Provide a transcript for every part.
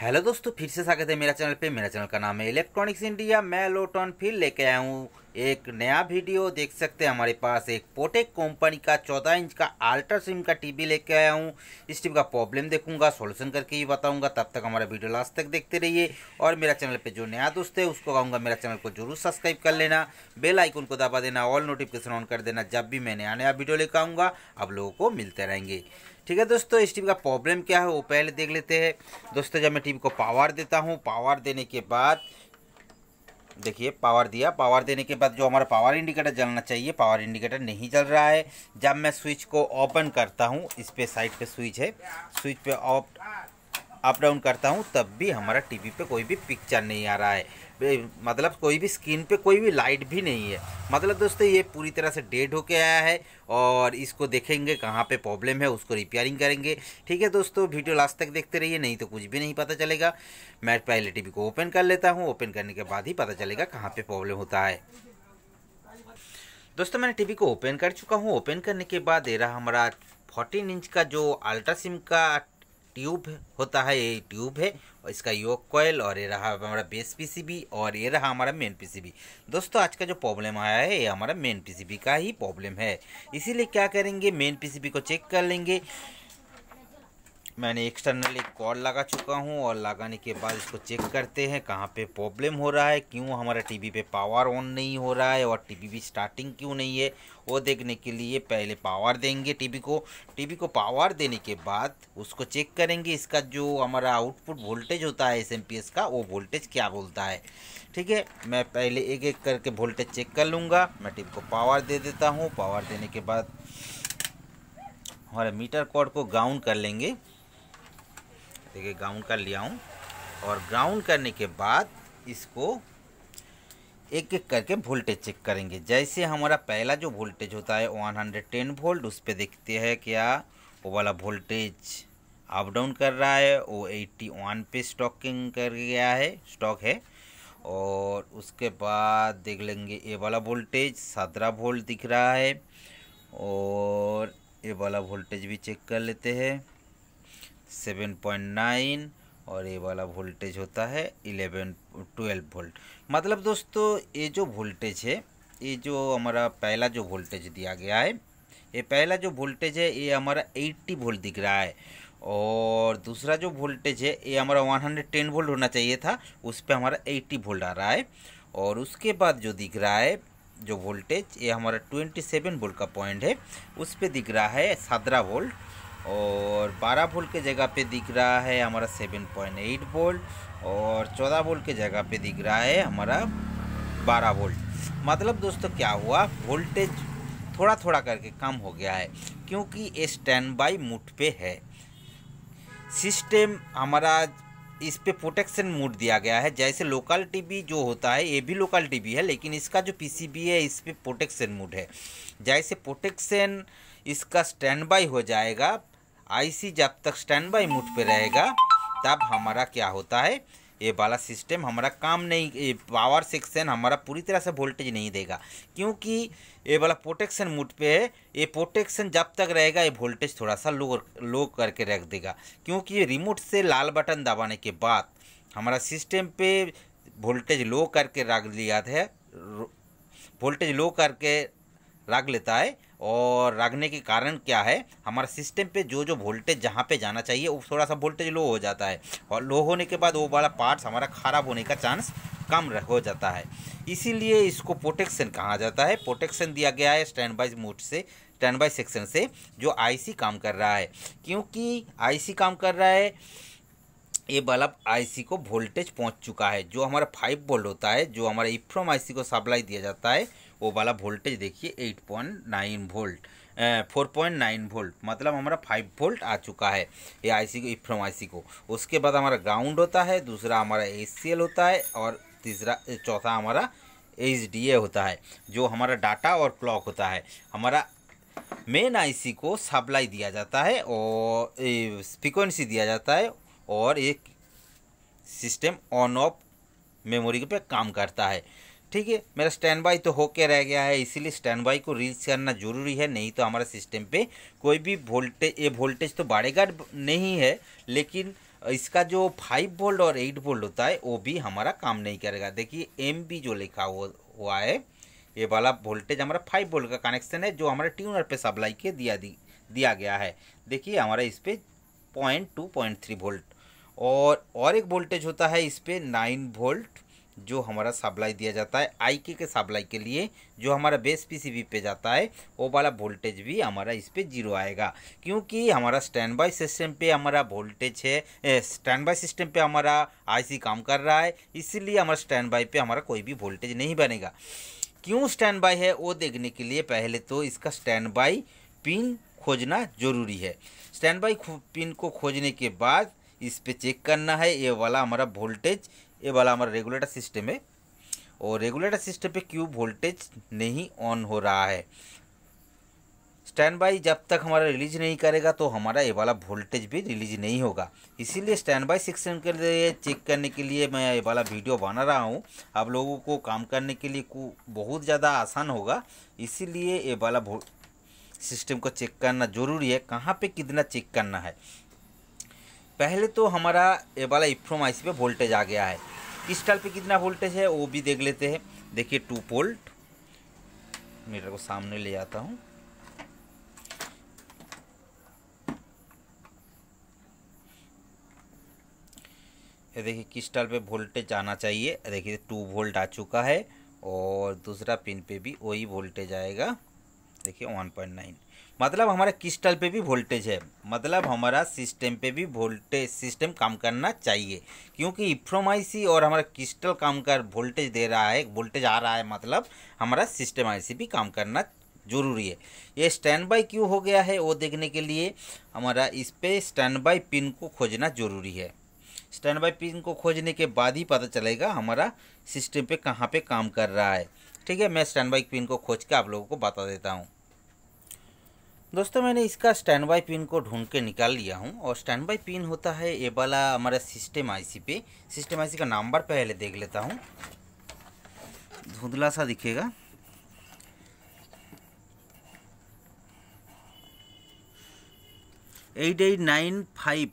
hello दोस्तों फिर से स्वागत है मेरा चैनल पे मेरा चैनल का नाम है इलेक्ट्रॉनिक्स इंडिया मैं लोटन फिर लेके आया हूँ एक नया वीडियो देख सकते हैं हमारे पास एक पोटेक कंपनी का 14 इंच का अल्ट्रा सिम का टीवी लेके आया हूँ इस टीवी का प्रॉब्लम देखूंगा सॉल्यूशन करके ही बताऊंगा तब तक हमारा वीडियो लास्ट तक देखते रहिए और मेरा चैनल पे जो नया दोस्त है उसको कहूँगा मेरा चैनल को जरूर सब्सक्राइब कर लेना बेल आइकन को दबा देना ऑल नोटिफिकेशन ऑन कर देना जब भी मैं नया नया वीडियो लेकर आऊँगा आप लोगों को मिलते रहेंगे ठीक है दोस्तों इस टीवी का प्रॉब्लम क्या है वो पहले देख लेते हैं दोस्तों जब मैं टीवी को पावर देता हूँ पावर देने के बाद देखिए पावर दिया पावर देने के बाद जो हमारा पावर इंडिकेटर जलना चाहिए पावर इंडिकेटर नहीं जल रहा है जब मैं स्विच को ओपन करता हूँ इस पर साइड पे स्विच है स्विच पे ऑफ अप डाउन करता हूँ तब भी हमारा टीवी पे कोई भी पिक्चर नहीं आ रहा है मतलब कोई भी स्किन पे कोई भी लाइट भी नहीं है मतलब दोस्तों ये पूरी तरह से डेड होके आया है और इसको देखेंगे कहाँ पे प्रॉब्लम है उसको रिपेयरिंग करेंगे ठीक है दोस्तों वीडियो लास्ट तक देखते रहिए नहीं तो कुछ भी नहीं पता चलेगा मैं पहले टी को ओपन कर लेता हूँ ओपन करने के बाद ही पता चलेगा कहाँ पर प्रॉब्लम होता है दोस्तों मैंने टी को ओपन कर चुका हूँ ओपन करने के बाद दे रहा हमारा फोर्टीन इंच का जो अल्ट्रा सिम का ट्यूब होता है ये ट्यूब है और इसका योग कोयल और ये रहा हमारा बेस पीसीबी और ये रहा हमारा मेन पीसीबी दोस्तों आज का जो प्रॉब्लम आया है ये हमारा मेन पीसीबी का ही प्रॉब्लम है इसीलिए क्या करेंगे मेन पीसीबी को चेक कर लेंगे मैंने एक्सटर्नल एक कॉर्ड लगा चुका हूँ और लगाने के बाद इसको चेक करते हैं कहाँ पे प्रॉब्लम हो रहा है क्यों हमारा टीवी पे पावर ऑन नहीं हो रहा है और टीवी भी स्टार्टिंग क्यों नहीं है वो देखने के लिए पहले पावर देंगे टीवी को टीवी को पावर देने के बाद उसको चेक करेंगे इसका जो हमारा आउटपुट वोल्टेज होता है एस का वो वोल्टेज क्या बोलता है ठीक है मैं पहले एक एक करके वोल्टेज चेक कर लूँगा मैं टीवी को पावर दे देता हूँ पावर देने के बाद हमारे मीटर कॉर्ड को गाउन कर लेंगे देखिए ग्राउंड कर लिया हूँ और ग्राउंड करने के बाद इसको एक एक करके वोल्टेज चेक करेंगे जैसे हमारा पहला जो वोल्टेज होता है 110 वोल्ट उस पर देखते हैं क्या वो वाला वोल्टेज अप डाउन कर रहा है वो 81 पे स्टॉकिंग कर गया है स्टॉक है और उसके बाद देख लेंगे ये वाला वोल्टेज सत्रह वोल्ट दिख रहा है और ये वाला वोल्टेज भी चेक कर लेते हैं सेवन पॉइंट नाइन और ये वाला वोल्टेज होता है इलेवन ट्वेल्व वोल्ट मतलब दोस्तों ये जो वोल्टेज है ये जो हमारा पहला जो वोल्टेज दिया गया है ये पहला जो वोल्टेज है ये हमारा 80 वोल्ट दिख रहा है और दूसरा जो वोल्टेज है ये हमारा 110 वोल्ट होना चाहिए था उस पर हमारा 80 वोल्ट आ रहा है और उसके बाद जो दिख रहा है जो वोल्टेज ये हमारा 27 वोल्ट का पॉइंट है उस पर दिख रहा है सत्रह वोल्ट और बारह वोल्ट के जगह पे दिख रहा है हमारा सेवन पॉइंट एट वोल्ट और चौदह वोल्ट के जगह पे दिख रहा है हमारा बारह वोल्ट मतलब दोस्तों क्या हुआ वोल्टेज थोड़ा थोड़ा करके कम हो गया है क्योंकि ये स्टैंड बाई मूड पे है सिस्टम हमारा इस पे प्रोटेक्शन मूड दिया गया है जैसे लोकल टीवी जो होता है ये भी लोकल टीवी है लेकिन इसका जो पीसीबी है इस पे प्रोटेक्शन मूड है जैसे प्रोटेक्शन इसका स्टैंड बाई हो जाएगा आईसी जब तक स्टैंड बाई मूड पर रहेगा तब हमारा क्या होता है ये वाला सिस्टम हमारा काम नहीं ये पावर सेक्शन हमारा पूरी तरह से वोल्टेज नहीं देगा क्योंकि ये वाला प्रोटेक्शन मूड पे है ये प्रोटेक्शन जब तक रहेगा ये वोल्टेज थोड़ा सा लो लो करके रख देगा क्योंकि रिमोट से लाल बटन दबाने के बाद हमारा सिस्टम पे वोल्टेज लो करके रख लिया है वोल्टेज लो करके रख लेता है और रगने के कारण क्या है हमारा सिस्टम पे जो जो वोल्टेज जहाँ पे जाना चाहिए वो थोड़ा सा वोल्टेज लो हो जाता है और लो होने के बाद वो वाला पार्ट्स हमारा ख़राब होने का चांस कम हो जाता है इसीलिए इसको प्रोटेक्शन कहा जाता है प्रोटेक्शन दिया गया है स्टैंड बाई मोड से स्टैंड बाई सेक्शन से जो आईसी काम कर रहा है क्योंकि आईसी काम कर रहा है ये बल्ब आईसी को वोल्टेज पहुंच चुका है जो हमारा फाइव वोल्ट होता है जो हमारा इफ्रोम आईसी को सप्लाई दिया जाता है वो वाला वोल्टेज देखिए 8.9 volt four point nine volt मतलब हमारा फाइव वोल्ट आ चुका है ये आईसी को आई आईसी को उसके बाद हमारा ग्राउंड होता है दूसरा हमारा एसीएल होता है और तीसरा चौथा हमारा एच होता है जो हमारा डाटा और क्लॉक होता है हमारा मेन सी को सप्लाई दिया जाता है और फ्रिक्वेंसी दिया जाता है और एक सिस्टम ऑन ऑफ मेमोरी पे काम करता है ठीक है मेरा स्टैंड बाई तो होके रह गया है इसीलिए स्टैंड बाई को रीच करना ज़रूरी है नहीं तो हमारा सिस्टम पे कोई भी वोल्टेज ये वोल्टेज तो बढ़ेगा नहीं है लेकिन इसका जो फाइव वोल्ट और एट वोल्ट होता है वो भी हमारा काम नहीं करेगा देखिए एम जो लिखा हुआ है ये वाला वोल्टेज हमारा फाइव वोल्ट का कनेक्शन है जो हमारे ट्यूनर पर सप्लाई के दिया दी दिया गया है देखिए हमारा इस पर point two point three volt और और एक वोल्टेज होता है इस पर नाइन वोल्ट जो हमारा सप्लाई दिया जाता है आई के, के सप्लाई के लिए जो हमारा बेस पीसीबी पे जाता है वो वाला वोल्टेज भी हमारा इस पर जीरो आएगा क्योंकि हमारा स्टैंड बाई सिस्टम पे हमारा वोल्टेज है स्टैंड बाई सिस्टम पे हमारा आईसी काम कर रहा है इसीलिए हमारा स्टैंड बाई पे हमारा कोई भी वोल्टेज नहीं बनेगा क्यों स्टैंड बाई है वो देखने के लिए पहले तो इसका स्टैंड बाई पिन खोजना ज़रूरी है स्टैंड बाई पिन को खोजने के बाद इस पर चेक करना है ये वाला हमारा वोल्टेज ये वाला हमारा रेगुलेटर सिस्टम है और रेगुलेटर सिस्टम पे क्यों वोल्टेज नहीं ऑन हो रहा है स्टैंड बाई जब तक हमारा रिलीज नहीं करेगा तो हमारा ये वाला वोल्टेज भी रिलीज नहीं होगा इसीलिए स्टैंड बाई सेक्शन के लिए चेक करने के लिए मैं ये वाला वीडियो बना रहा हूँ आप लोगों को काम करने के लिए को बहुत ज़्यादा आसान होगा इसीलिए ये वाला सिस्टम को चेक करना ज़रूरी है कहाँ पे कितना चेक करना है पहले तो हमारा ये वाला इफ्रोम आईसी पे वोल्टेज आ गया है क्रिस्टल पे कितना वोल्टेज है वो भी देख लेते हैं देखिए टू वोल्ट मीटर को सामने ले जाता हूँ ये देखिए क्रिस्टल पे वोल्टेज आना चाहिए देखिए टू वोल्ट आ चुका है और दूसरा पिन पे भी वही वोल्टेज आएगा देखिए 1.9 मतलब हमारा क्रिस्टल पे भी वोल्टेज है मतलब हमारा सिस्टम पे भी वोल्टेज सिस्टम काम करना चाहिए क्योंकि इफ्रोमाइसी और हमारा क्रिस्टल काम कर वोल्टेज दे रहा है वोल्टेज आ रहा है मतलब हमारा सिस्टम आईसी भी काम करना जरूरी है ये स्टैंड बाई क्यों हो गया है वो देखने के लिए हमारा इस पर स्टैंड बाई पिन को खोजना जरूरी है स्टैंड बाई पिन को खोजने के बाद ही पता चलेगा हमारा सिस्टम पे कहाँ पे काम कर रहा है ठीक है मैं स्टैंड बाई पिन को खोज के आप लोगों को बता देता हूँ दोस्तों मैंने इसका स्टैंड बाई पिन को ढूंढ के निकाल लिया हूँ और स्टैंड बाई पिन होता है ये वाला हमारा सिस्टम आईसी पे सिस्टम आईसी का नंबर पहले देख लेता हूँ धुंधला सा दिखेगा eight eight nine five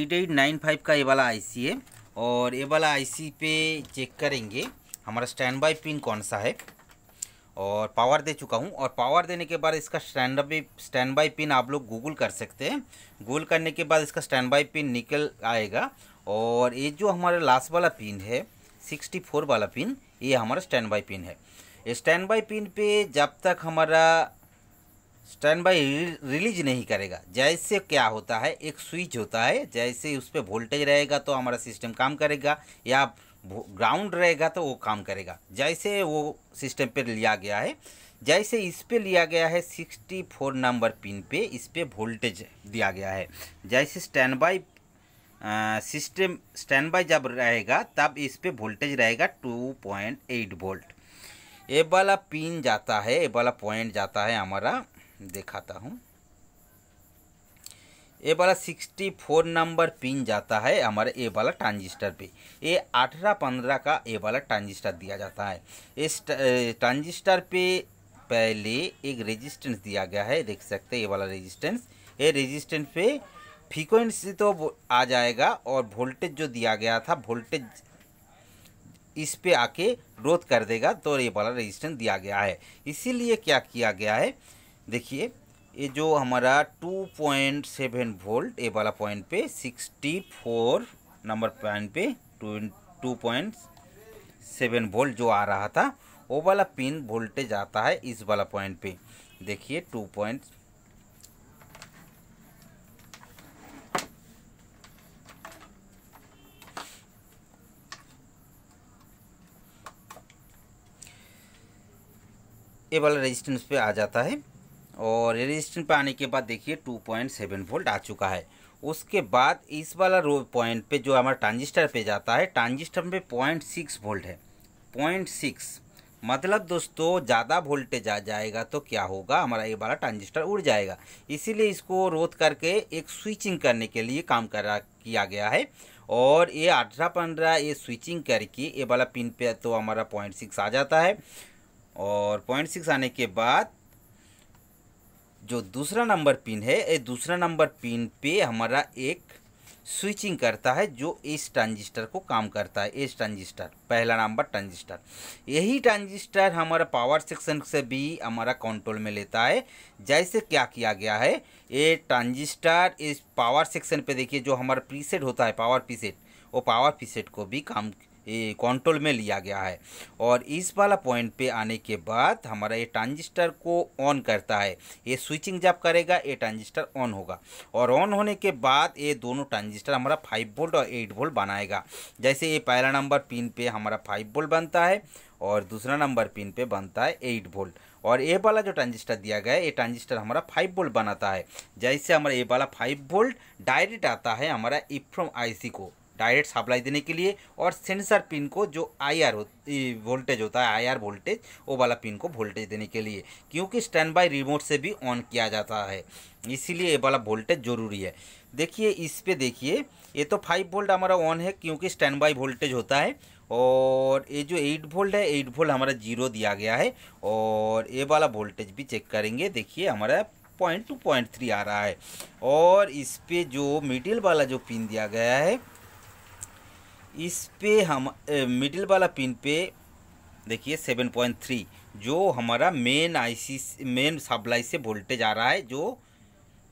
eight eight nine five का ये वाला आईसी है और ये वाला आईसी पे चेक करेंगे हमारा स्टैंड बाई पिन कौन सा है और पावर दे चुका हूँ और पावर देने के बाद इसका standby standby pin आप लोग गूगल कर सकते हैं गूगल करने के बाद इसका स्टैंड बाई पिन निकल आएगा और ये जो हमारा लास्ट वाला पिन है सिक्सटी फोर वाला पिन ये हमारा स्टैंड बाई पिन है स्टैंड बाई पिन पे जब तक हमारा स्टैंड बाई रिलीज नहीं करेगा जैसे क्या होता है एक स्विच होता है जैसे उस पर वोल्टेज रहेगा तो हमारा सिस्टम काम करेगा या ग्राउंड रहेगा तो वो काम करेगा जैसे वो सिस्टम पे लिया गया है जैसे इस पे लिया गया है 64 नंबर पिन पे इस पे वोल्टेज दिया गया है जैसे standby system standby जब रहेगा तब इस पे वोल्टेज रहेगा 2.8 वोल्ट ए वाला पिन जाता है ए वाला पॉइंट जाता है हमारा दिखाता हूँ ये वाला सिक्सटी फोर नंबर पिन जाता है हमारे ए वाला ट्रांजिस्टर पे ये अठारह पंद्रह का ए वाला ट्रांजिस्टर दिया जाता है इस ट्रांजिस्टर पे पहले एक रेजिस्टेंस दिया गया है देख सकते हैं ये वाला रेजिस्टेंस ये रेजिस्टेंस पे फ्रीक्वेंसी तो आ जाएगा और वोल्टेज जो दिया गया था वोल्टेज इस पे आके ग्रोथ कर देगा तो ये वाला रेजिस्टेंस दिया गया है इसीलिए क्या किया गया है देखिए ये जो हमारा 2.7 वोल्ट ये वाला पॉइंट पे 64 नंबर पॉइंट पे टू पॉइंट सेवन वोल्ट जो आ रहा था वो वाला पिन वोल्टेज आता है इस वाला पॉइंट पे देखिए टू पॉइंट ये वाला रेजिस्टेंस पे आ जाता है और रेजिस्टेंस पे आने के बाद देखिए 2.7 वोल्ट आ चुका है उसके बाद इस वाला रो पॉइंट पे जो हमारा ट्रांजिस्टर पे जाता है ट्रांजिस्टर में पॉइंट सिक्स वोल्ट है पॉइंट सिक्स मतलब दोस्तों ज़्यादा वोल्टेज आ जाएगा तो क्या होगा हमारा ये वाला ट्रांजिस्टर उड़ जाएगा इसीलिए इसको रोध करके एक स्विचिंग करने के लिए काम करा किया गया है और ये अठारह पंद्रह ये स्विचिंग करके ये वाला पिन पे तो हमारा पॉइंट सिक्स आ जाता है और पॉइंट सिक्स आने के बाद जो दूसरा नंबर पिन है ये दूसरा नंबर पिन पे हमारा एक स्विचिंग करता है जो इस ट्रांजिस्टर को काम करता है इस ट्रांजिस्टर पहला नंबर ट्रांजिस्टर यही ट्रांजिस्टर हमारा पावर सेक्शन से भी हमारा कंट्रोल में लेता है जैसे क्या किया गया है ये ट्रांजिस्टर इस पावर सेक्शन पे देखिए जो हमारा प्रीसेट होता है पावर प्रीसेट वो पावर प्रीसेट को भी काम कंट्रोल में लिया गया है और इस वाला पॉइंट पे आने के बाद हमारा ये ट्रांजिस्टर को ऑन करता है ये स्विचिंग जब करेगा ये ट्रांजिस्टर ऑन होगा और ऑन होने के बाद ये दोनों ट्रांजिस्टर हमारा फाइव वोल्ट और एट वोल्ट बनाएगा जैसे ये पहला नंबर पिन पे हमारा फाइव वोल्ट बनता है और दूसरा नंबर पिन पे बनता है एट वोल्ट और ए वाला जो ट्रांजिस्टर दिया गया है ये ट्रांजिस्टर हमारा फाइव वोल्ट बनाता है जैसे हमारा ए वाला फाइव वोल्ट डायरेक्ट आता है हमारा इफ्रोम आईसी को डायरेक्ट सप्लाई देने के लिए और सेंसर पिन को जो आईआर हो वोल्टेज होता है आईआर वोल्टेज वो वाला पिन को वोल्टेज देने के लिए क्योंकि स्टैंड बाई रिमोट से भी ऑन किया जाता है इसीलिए ये वाला वोल्टेज ज़रूरी है देखिए इस पर देखिए ये तो फाइव वोल्ट हमारा ऑन है क्योंकि स्टैंड बाई वोल्टेज होता है और ये जो एट वोल्ट है एट वोल्ट हमारा जीरो दिया गया है और ये वाला वोल्टेज भी चेक करेंगे देखिए हमारा पॉइंट टू पॉइंट थ्री आ रहा है और इस पर जो मिडिल वाला जो पिन दिया गया है इस पे हम मिडिल वाला पिन पे देखिए सेवन पॉइंट थ्री जो हमारा मेन आईसी मेन सप्लाई से वोल्टेज आ रहा है जो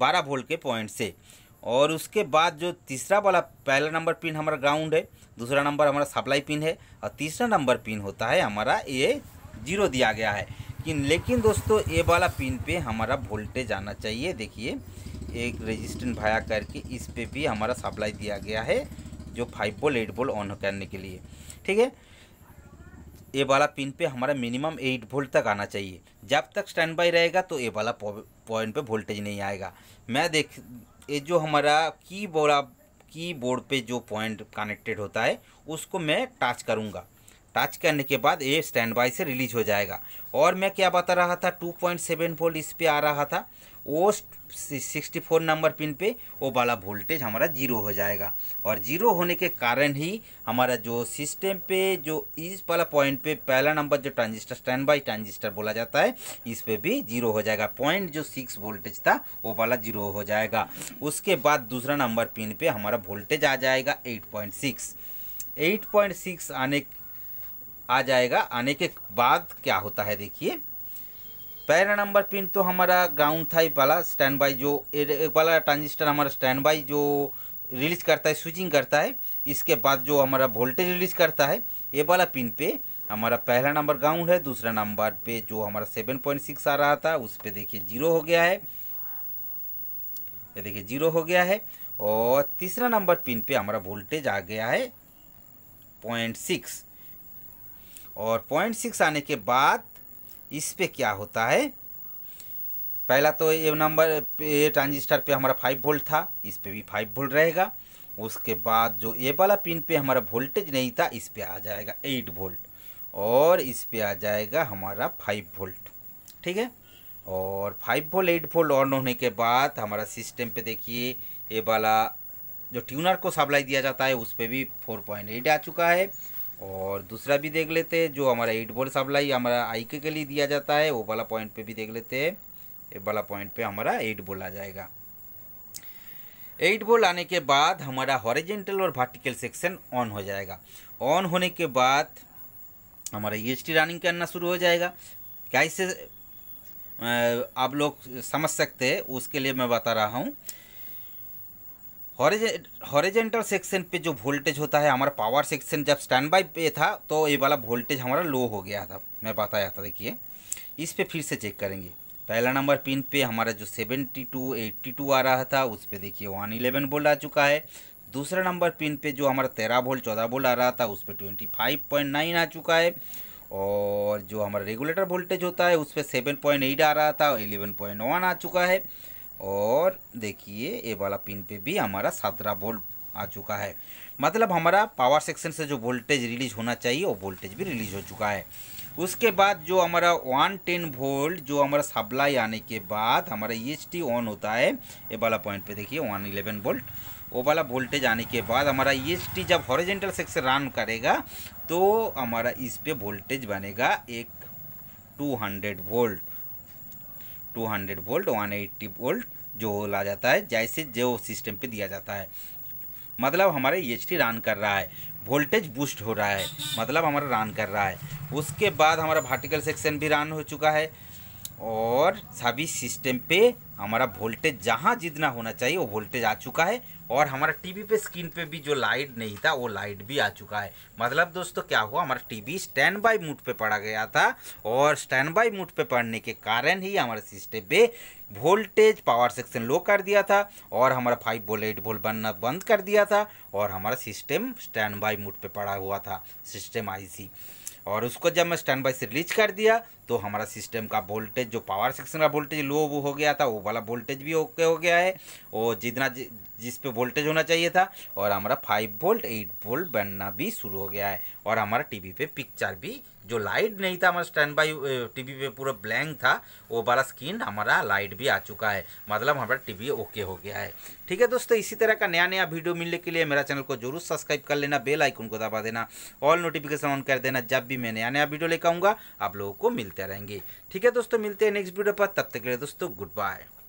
बारह वोल्ट के पॉइंट से और उसके बाद जो तीसरा वाला पहला नंबर पिन हमारा ग्राउंड है दूसरा नंबर हमारा सप्लाई पिन है और तीसरा नंबर पिन होता है हमारा ये जीरो दिया गया है कि लेकिन दोस्तों ये वाला पिन पे हमारा वोल्टेज आना चाहिए देखिए एक रेजिस्टेंट भाया करके इस पे भी हमारा सप्लाई दिया गया है जो फाइव बोल एट बोल ऑन करने के लिए ठीक है ये वाला पिन पे हमारा मिनिमम एट वोल्ट तक आना चाहिए जब तक स्टैंड बाई रहेगा तो ये वाला पॉइंट पे वोल्टेज नहीं आएगा मैं देख ये जो हमारा की बोर्ड की बोर्ड पर जो पॉइंट कनेक्टेड होता है उसको मैं टच करूँगा टच करने के बाद ये स्टैंड बाई से रिलीज हो जाएगा और मैं क्या बता रहा था 2.7 वोल्ट इस पर आ रहा था वो 64 नंबर पिन पे वो वाला वोल्टेज हमारा जीरो हो जाएगा और जीरो होने के कारण ही हमारा जो सिस्टम पे जो इस वाला पॉइंट पे पहला नंबर जो ट्रांजिस्टर स्टैंड बाई ट्रांजिस्टर बोला जाता है इस पे भी जीरो हो जाएगा पॉइंट जो सिक्स वोल्टेज था वो वाला जीरो हो जाएगा उसके बाद दूसरा नंबर पिन पर हमारा वोल्टेज आ जाएगा eight point six eight point six आने आ जाएगा आने के बाद क्या होता है देखिए पहला नंबर पिन तो हमारा ग्राउंड था एक वाला स्टैंड बाई जो एक वाला ट्रांजिस्टर हमारा स्टैंड बाई जो रिलीज करता है स्विचिंग करता है इसके बाद जो हमारा वोल्टेज रिलीज करता है ये वाला पिन पे हमारा पहला नंबर ग्राउंड है दूसरा नंबर पे जो हमारा सेवन पॉइंट सिक्स आ रहा था उस पर देखिए जीरो हो गया है ये देखिए जीरो हो गया है और तीसरा नंबर पिन पे हमारा वोल्टेज आ गया है पॉइंट सिक्स और पॉइंट सिक्स आने के बाद इस पर क्या होता है पहला तो ये नंबर ये ट्रांजिस्टर पे हमारा फाइव वोल्ट था इस पर भी फाइव वोल्ट रहेगा उसके बाद जो ये वाला पिन पे हमारा वोल्टेज नहीं था इस पर आ जाएगा एट वोल्ट और इस पर आ जाएगा हमारा फाइव वोल्ट ठीक है और five volt eight volt on होने के बाद हमारा सिस्टम पे देखिए ये वाला जो ट्यूनर को सप्लाई दिया जाता है उस पर भी फोर पॉइंट एट आ चुका है और दूसरा भी देख लेते हैं जो हमारा एट बोल सप्लाई हमारा आई के, लिए दिया जाता है वो वाला पॉइंट पे भी देख लेते हैं ये वाला पॉइंट पे हमारा एट बोल आ जाएगा एट बोल आने के बाद हमारा हॉरिजेंटल और वर्टिकल सेक्शन ऑन हो जाएगा ऑन होने के बाद हमारा ई e रनिंग करना शुरू हो जाएगा कैसे आप लोग समझ सकते हैं उसके लिए मैं बता रहा हूँ हॉरिजेंटल सेक्शन पे जो वोल्टेज होता है हमारा पावर सेक्शन जब स्टैंड बाई पे था तो ये वाला वोल्टेज हमारा लो हो गया था मैं बताया था देखिए इस पर फिर से चेक करेंगे पहला नंबर पिन पे हमारा जो 72, 82 आ रहा था उस पर देखिए 111 वोल्ट आ चुका है दूसरा नंबर पिन पे जो हमारा तेरह वोल्ट चौदह वोल्ट आ रहा था उस पर नाइन आ चुका है और जो हमारा रेगुलेटर वोल्टेज होता है उस पर एट आ रहा था वन आ चुका है और देखिए ये वाला पिन पे भी हमारा सत्रह वोल्ट आ चुका है मतलब हमारा पावर सेक्शन से जो वोल्टेज रिलीज होना चाहिए वो वोल्टेज भी रिलीज हो चुका है उसके बाद जो हमारा वन टेन वोल्ट जो हमारा सप्लाई आने के बाद हमारा ई एच टी ऑन होता है ये वाला पॉइंट पे देखिए वन इलेवन वोल्ट वो वाला वोल्टेज आने के बाद हमारा ई e टी जब हॉरिजेंटल सेक्शन रन करेगा तो हमारा इस पर वोल्टेज बनेगा एक two hundred volt 200 volt 180 volt जो ला जाता है जैसे जो सिस्टम पे दिया जाता है मतलब हमारे एच रन कर रहा है वोल्टेज बूस्ट हो रहा है मतलब हमारा रन कर रहा है उसके बाद हमारा वर्टिकल सेक्शन भी रन हो चुका है और सभी सिस्टम पे हमारा वोल्टेज जहाँ जितना होना चाहिए वो वोल्टेज आ चुका है और हमारा टीवी पे स्क्रीन पे भी जो लाइट नहीं था वो लाइट भी आ चुका है मतलब दोस्तों क्या हुआ हमारा टीवी स्टैंड बाय मूड पे पड़ा गया था और स्टैंड बाय मूड पे पड़ने के कारण ही हमारे सिस्टम पे वोल्टेज पावर सेक्शन लो कर दिया था और हमारा फाइव वोल्ट एट वोल्ट बनना बंद कर दिया था और हमारा सिस्टम स्टैंड बाय मूड पे पड़ा हुआ था सिस्टम आई और उसको जब मैं स्टैंड बाई से रिलीज कर दिया तो हमारा सिस्टम का वोल्टेज जो पावर सेक्शन का वोल्टेज लो वो हो गया था वो वाला वोल्टेज भी ओके हो गया है और जितना जिस पे वोल्टेज होना चाहिए था और हमारा फाइव वोल्ट एट वोल्ट बनना भी शुरू हो गया है और हमारा टीवी पे पिक्चर भी जो लाइट नहीं था हमारा स्टैंड बाई टी वी पूरा ब्लैंक था वो वाला स्क्रीन हमारा लाइट भी आ चुका है मतलब हमारा टीवी ओके हो गया है ठीक है दोस्तों इसी तरह का नया नया वीडियो मिलने के लिए मेरा चैनल को जरूर सब्सक्राइब कर लेना बेल आइकन को दबा देना ऑल नोटिफिकेशन ऑन कर देना जब भी मैं नया नया वीडियो लेकर आऊँगा आप लोगों को मिलते रहेंगे ठीक है दोस्तों मिलते हैं नेक्स्ट वीडियो पर तब तक के लिए दोस्तों गुड बाय